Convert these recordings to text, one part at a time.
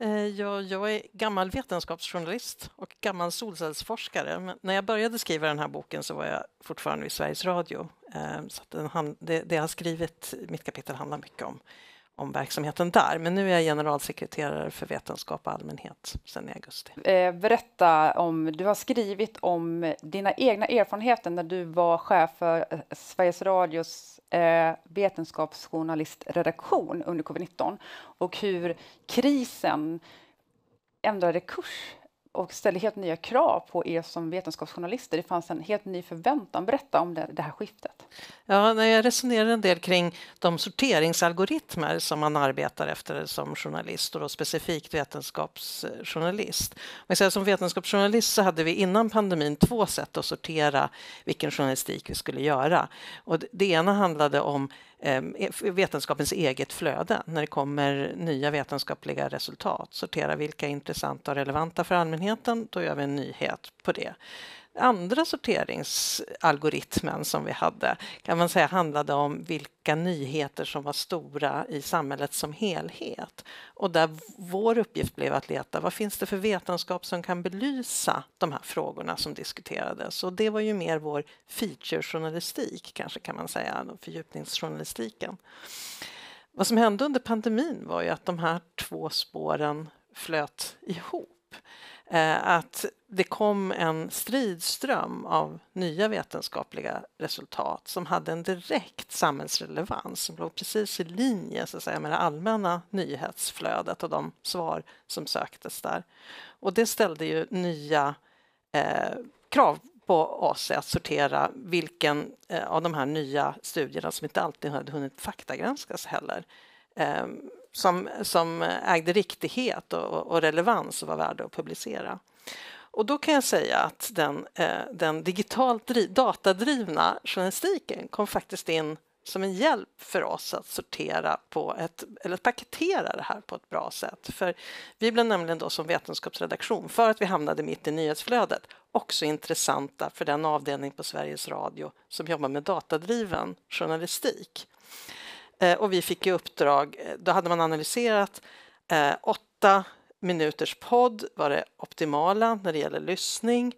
Eh, jag, jag, är gammal vetenskapsjournalist och gammal solcellsforskare. Men när jag började skriva den här boken så var jag fortfarande vid Sveriges Radio. Eh, så det, det jag har skrivit, mitt kapitel handlar mycket om om verksamheten där. Men nu är jag generalsekreterare för vetenskap och allmänhet sedan i augusti. Eh, berätta om, du har skrivit om dina egna erfarenheter när du var chef för eh, Sveriges Radios eh, vetenskapsjournalistredaktion under covid-19 och hur krisen ändrade kurs och ställde helt nya krav på er som vetenskapsjournalister. Det fanns en helt ny förväntan. Berätta om det, det här skiftet. Ja, när jag resonerar en del kring de sorteringsalgoritmer som man arbetar efter som journalist och då specifikt vetenskapsjournalist. Om jag säger som vetenskapsjournalist så hade vi innan pandemin två sätt att sortera vilken journalistik vi skulle göra. Och det ena handlade om ehm, e-, vetenskapens eget flöde när det kommer nya vetenskapliga resultat. Sortera vilka är intressanta och relevanta för allmänheten allmänheten, då gör vi en nyhet på det. Andra sorteringsalgoritmen som vi hade kan man säga handlade om vilka nyheter som var stora i samhället som helhet. Och där vår uppgift blev att leta vad finns det för vetenskap som kan belysa de här frågorna som diskuterades. Och det var ju mer vår featurejournalistik kanske kan man säga, fördjupningsjournalistiken. Vad som hände under pandemin var ju att de här två spåren flöt ihop. Eh, att det kom en stridström av nya vetenskapliga resultat som hade en direkt samhällsrelevans som låg precis i linje så att säga, med det allmänna nyhetsflödet och de svar som söktes där. Och det ställde ju nya eh, krav på oss att sortera vilken eh, av de här nya studierna som inte alltid hade hunnit faktagranskas heller eh, som, som ägde riktighet och, och relevans och var värda att publicera. Och då kan jag säga att den, eh, den digitalt driv, datadrivna journalistiken kom faktiskt in som en hjälp för oss att sortera på ett, eller paketera det här på ett bra sätt. För vi blev nämligen då som vetenskapsredaktion, för att vi hamnade mitt i nyhetsflödet, också intressanta för den avdelning på Sveriges Radio som jobbar med datadriven journalistik. Eh, och vi fick i uppdrag, eh, då hade man analyserat eh, åtta minuters podd var det optimala när det gäller lyssning.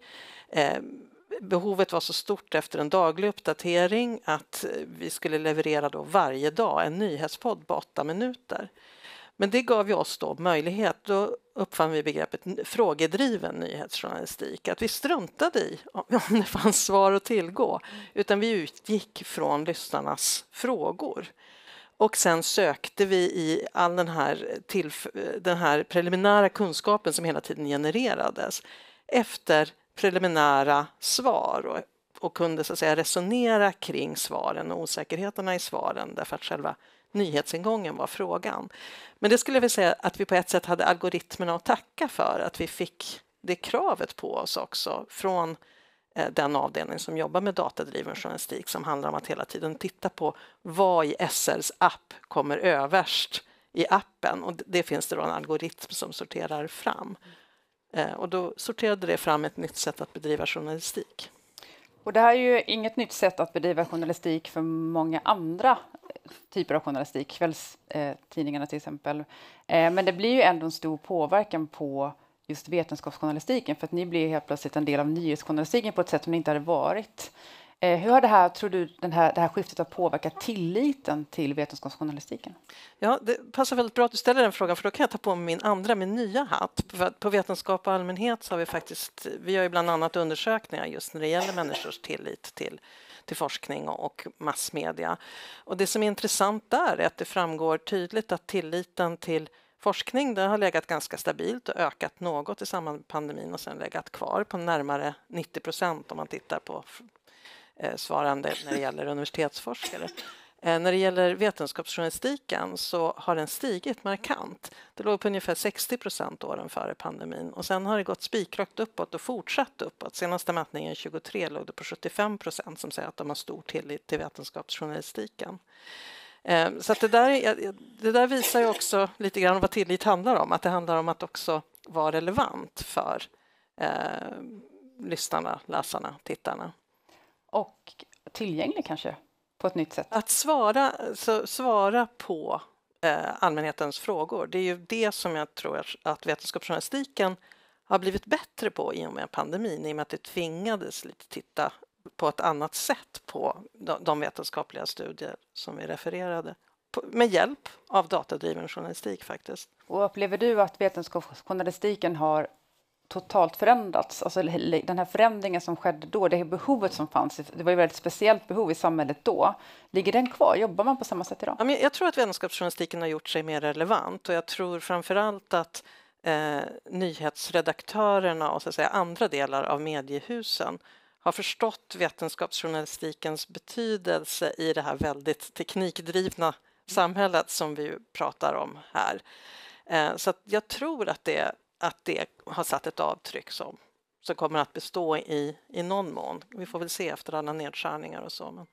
behovet var så stort efter en daglig uppdatering att vi skulle leverera då varje dag en nyhetspodd på åtta minuter. Men det gav ju oss då möjlighet, då uppfann vi begreppet frågedriven nyhetsjournalistik, att vi struntade i om det fanns svar att tillgå, utan vi utgick från lyssnarnas frågor. Och sen sökte vi i all den här, den här preliminära kunskapen som hela tiden genererades efter preliminära svar och, och kunde så att säga resonera kring svaren och osäkerheterna i svaren därför att själva nyhetsingången var frågan. Men det skulle jag vilja säga att vi på ett sätt hade algoritmerna att tacka för, att vi fick det kravet på oss också från Eh, den avdelning som jobbar med datadriven journalistik som handlar om att hela tiden titta på vad i SRs app kommer överst i appen och det finns det då en algoritm som sorterar fram. Eh, och då sorterade det fram ett nytt sätt att bedriva journalistik. Och det här är ju inget nytt sätt att bedriva journalistik för många andra eh, typer av journalistik, kvällstidningarna till exempel. Men det blir ju ändå en stor påverkan på just vetenskapsjournalistiken för att ni blir helt plötsligt en del av nyhetsjournalistiken på ett sätt som ni inte hade varit. Eh, hur har det här, tror du, den här, det här skiftet har påverkat tilliten till vetenskapsjournalistiken? Ja, det passar väldigt bra att du ställer den frågan för då kan jag ta på mig min andra, min nya hatt. På, på vetenskap och allmänhet så har vi faktiskt, vi gör ju bland annat undersökningar just när det gäller människors tillit till till forskning och massmedia. Och det som är intressant där är att det framgår tydligt att tilliten till forskning det har legat ganska stabilt och ökat något i samband med pandemin och sen legat kvar på närmare 90 procent om man tittar på eh, svarande när det gäller universitetsforskare. Eh, när det gäller vetenskapsjournalistiken så har den stigit markant. Det låg på ungefär 60 procent åren före pandemin och sen har det gått spikrakt uppåt och fortsatt uppåt. Senaste mätningen 23 låg det på 75 procent som säger att de har stor tillit till vetenskapsjournalistiken. Eh, så det, där, det där visar ju också lite grann vad tillit handlar om, att det handlar om att också vara relevant för eh, lyssnarna, läsarna, tittarna. Och tillgänglig kanske, på ett nytt sätt? Att svara, så, svara på eh, allmänhetens frågor, det är ju det som jag tror att vetenskapsjournalistiken har blivit bättre på i och med pandemin, i och med att det tvingades lite titta på ett annat sätt på de vetenskapliga studier som vi refererade med hjälp av datadriven journalistik faktiskt. Och upplever du att vetenskapsjournalistiken har totalt förändrats? Alltså den här förändringen som skedde då, det här behovet som fanns, det var ju ett väldigt speciellt behov i samhället då. Ligger den kvar? Jobbar man på samma sätt idag? jag tror att vetenskapsjournalistiken har gjort sig mer relevant och jag tror framför allt att eh, nyhetsredaktörerna och så att säga, andra delar av mediehusen har förstått vetenskapsjournalistikens betydelse i det här väldigt teknikdrivna samhället som vi pratar om här. Eh, så att jag tror att det, att det har satt ett avtryck som, som kommer att bestå i, i någon mån. Vi får väl se efter alla nedskärningar och så. Men...